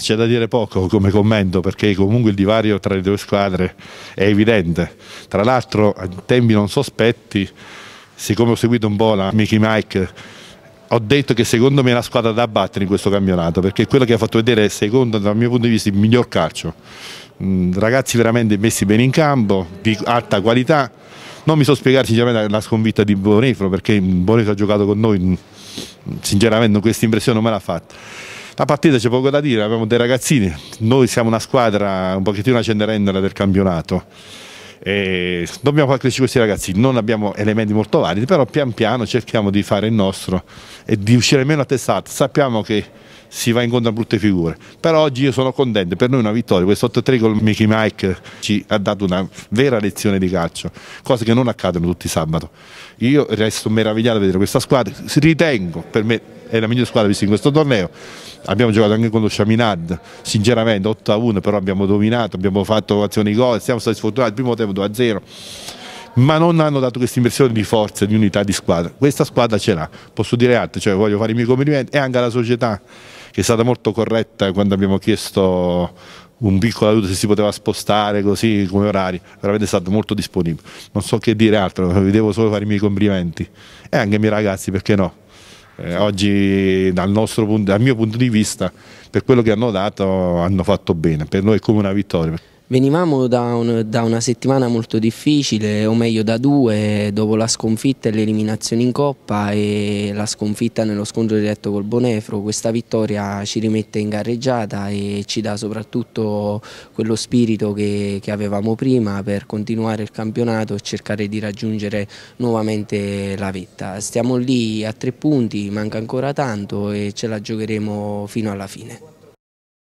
c'è da dire poco come commento perché comunque il divario tra le due squadre è evidente. Tra l'altro a tempi non sospetti, siccome ho seguito un po' la Mickey Mike, ho detto che secondo me è la squadra da battere in questo campionato perché è quella che ha fatto vedere secondo dal mio punto di vista il miglior calcio. Mm, ragazzi veramente messi bene in campo, di alta qualità. Non mi so spiegare sinceramente la sconfitta di Bonifro perché Bonifro ha giocato con noi, mm, sinceramente questa impressione non me l'ha fatta la partita c'è poco da dire, abbiamo dei ragazzini, noi siamo una squadra un pochettino una cenerendola del campionato. E dobbiamo far crescere questi ragazzi, non abbiamo elementi molto validi, però pian piano cerchiamo di fare il nostro e di uscire meno a testata. Sappiamo che si va incontro a brutte figure, però oggi io sono contento, per noi è una vittoria, questo 8-3 con Mickey Mike ci ha dato una vera lezione di calcio, cose che non accadono tutti sabato. Io resto meravigliato a vedere questa squadra, ritengo per me è la migliore squadra vista in questo torneo. Abbiamo giocato anche con lo Shaminad, sinceramente 8-1, a però abbiamo dominato, abbiamo fatto azioni gol, siamo stati sfortunati, il primo tempo 2-0 a ma non hanno dato questa immersione di forza, di unità di squadra. Questa squadra ce l'ha, posso dire altro, cioè voglio fare i miei complimenti e anche alla società che è stata molto corretta quando abbiamo chiesto un piccolo aiuto se si poteva spostare così come orari, veramente è stato molto disponibile. Non so che dire altro, vi devo solo fare i miei complimenti e anche ai miei ragazzi, perché no? eh, oggi dal, punto, dal mio punto di vista per quello che hanno dato hanno fatto bene, per noi è come una vittoria. Venivamo da, un, da, una settimana molto difficile, o meglio da due, dopo la sconfitta e l'eliminazione in Coppa e la sconfitta nello scontro diretto col Bonefro. Questa vittoria ci rimette in gareggiata e ci dà soprattutto quello spirito che, che avevamo prima per continuare il campionato e cercare di raggiungere nuovamente la vetta. Stiamo lì a tre punti, manca ancora tanto e ce la giocheremo fino alla fine.